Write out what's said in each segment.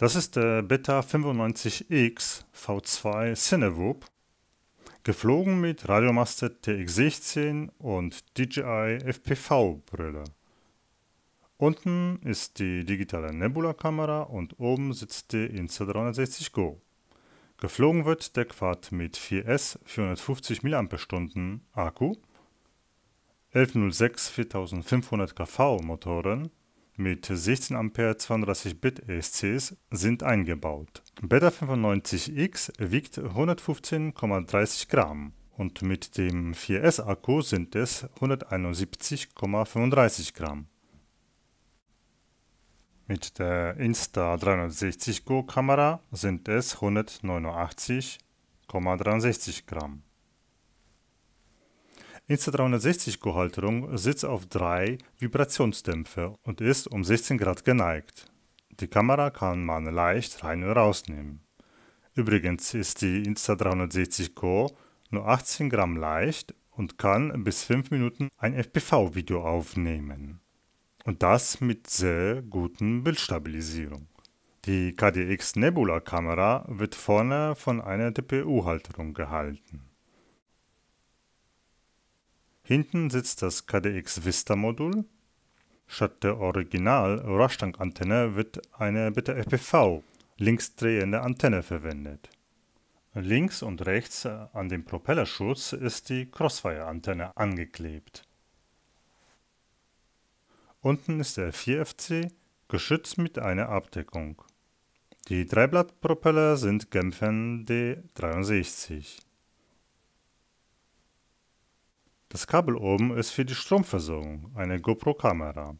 Das ist der Beta 95X V2 Cinewhoop, geflogen mit Radiomaster TX16 und DJI FPV-Brille. Unten ist die digitale Nebula-Kamera und oben sitzt die Insta360 Go. Geflogen wird der Quad mit 4S 450 mAh Akku, 1106 4500 kV Motoren mit 16 Ampere 32-Bit ESCs sind eingebaut. Beta 95X wiegt 115,30 Gramm und mit dem 4S-Akku sind es 171,35 Gramm. Mit der Insta360 Go Kamera sind es 189,63 Gramm. Insta360-Kuhhalterung sitzt auf drei Vibrationsdämpfer und ist um 16 Grad geneigt. Die Kamera kann man leicht rein und rausnehmen. Übrigens ist die Insta360 Co nur 18 Gramm leicht und kann bis 5 Minuten ein FPV-Video aufnehmen. Und das mit sehr guten Bildstabilisierung. Die KDX Nebula Kamera wird vorne von einer tpu halterung gehalten. Hinten sitzt das KDX Vista Modul. Statt der Original Rastank Antenne wird eine mit EPV linksdrehende Antenne verwendet. Links und rechts an dem Propellerschutz ist die Crossfire Antenne angeklebt. Unten ist der 4FC geschützt mit einer Abdeckung. Die Dreiblattpropeller sind Genfern D63. Das Kabel oben ist für die Stromversorgung, eine GoPro-Kamera.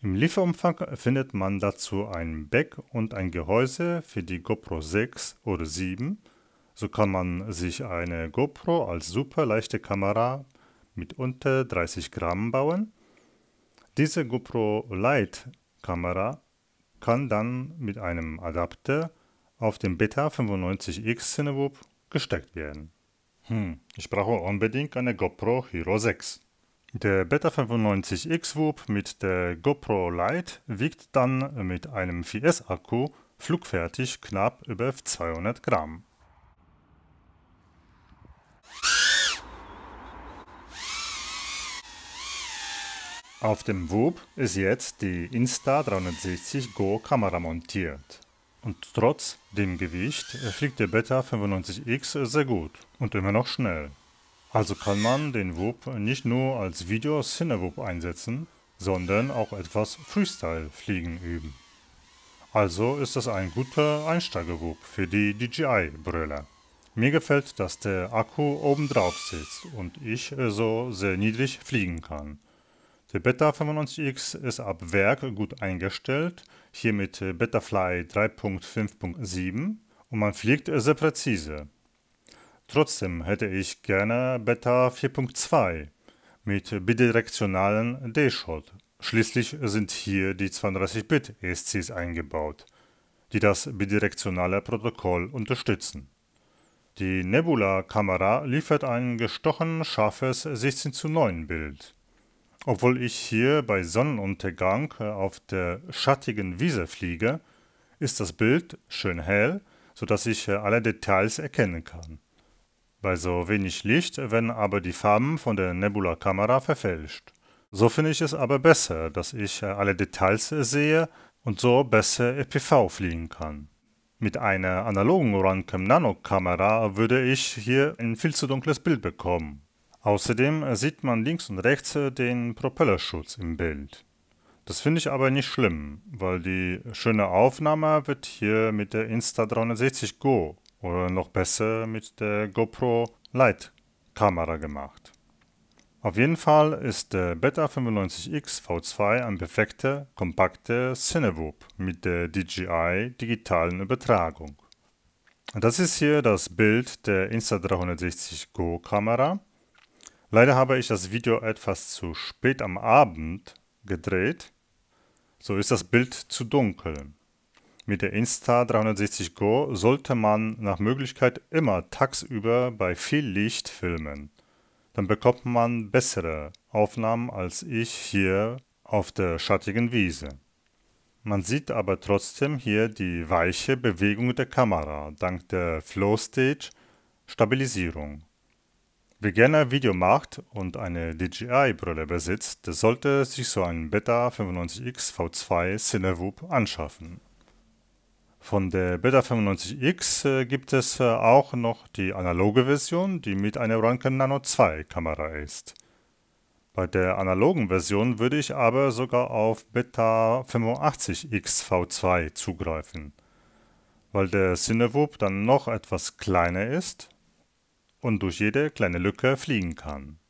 Im Lieferumfang findet man dazu ein Back und ein Gehäuse für die GoPro 6 oder 7. So kann man sich eine GoPro als super leichte Kamera mit unter 30 Gramm bauen. Diese GoPro Lite Kamera kann dann mit einem Adapter auf den Beta 95X Cinewoop gesteckt werden. Hm, ich brauche unbedingt eine GoPro Hero 6. Der Beta 95X Whoop mit der GoPro Lite wiegt dann mit einem 4S Akku flugfertig knapp über 200 Gramm. Auf dem Whoop ist jetzt die Insta360 Go Kamera montiert. Und trotz dem Gewicht äh, fliegt der Beta 95X sehr gut und immer noch schnell. Also kann man den Whoop nicht nur als Video Cinewhoop einsetzen, sondern auch etwas Freestyle fliegen üben. Also ist das ein guter Einsteigerwhoop für die DJI-Brille. Mir gefällt, dass der Akku oben drauf sitzt und ich äh, so sehr niedrig fliegen kann. Der Beta 95X ist ab Werk gut eingestellt, hier mit äh, Betafly 3.5.7 und man fliegt äh, sehr präzise. Trotzdem hätte ich gerne Beta 4.2 mit bidirektionalen D-Shot. Schließlich sind hier die 32-Bit ESCs eingebaut, die das bidirektionale Protokoll unterstützen. Die Nebula-Kamera liefert ein gestochen scharfes 16 zu 9 Bild. Obwohl ich hier bei Sonnenuntergang äh, auf der schattigen Wiese fliege, ist das Bild schön hell, sodass ich äh, alle Details erkennen kann. Bei so wenig Licht werden aber die Farben von der Nebula-Kamera verfälscht. So finde ich es aber besser, dass ich äh, alle Details sehe und so besser EPV fliegen kann. Mit einer analogen Rankem Nano Kamera würde ich hier ein viel zu dunkles Bild bekommen. Außerdem äh, sieht man links und rechts äh, den Propellerschutz im Bild. Das finde ich aber nicht schlimm, weil die schöne Aufnahme wird hier mit der Insta360 Go oder noch besser mit der GoPro Lite Kamera gemacht. Auf jeden Fall ist der Beta 95X V2 ein perfekter, kompakter CineWoop mit der DJI digitalen Übertragung. Das ist hier das Bild der Insta360 Go Kamera Leider habe ich das Video etwas zu spät am Abend gedreht. So ist das Bild zu dunkel. Mit der Insta360 Go sollte man nach Möglichkeit immer tagsüber bei viel Licht filmen. Dann bekommt man bessere Aufnahmen als ich hier auf der schattigen Wiese. Man sieht aber trotzdem hier die weiche Bewegung der Kamera dank der Flow Stage Stabilisierung. Wer gerne Video macht und eine DJI-Brille besitzt, der sollte sich so einen Beta 95X V2 Cinewhoop anschaffen. Von der Beta 95X äh, gibt es äh, auch noch die analoge Version, die mit einer Rankin Nano 2 Kamera ist. Bei der analogen Version würde ich aber sogar auf Beta 85X V2 zugreifen. Weil der Cinewhoop dann noch etwas kleiner ist und durch jede kleine Lücke fliegen kann.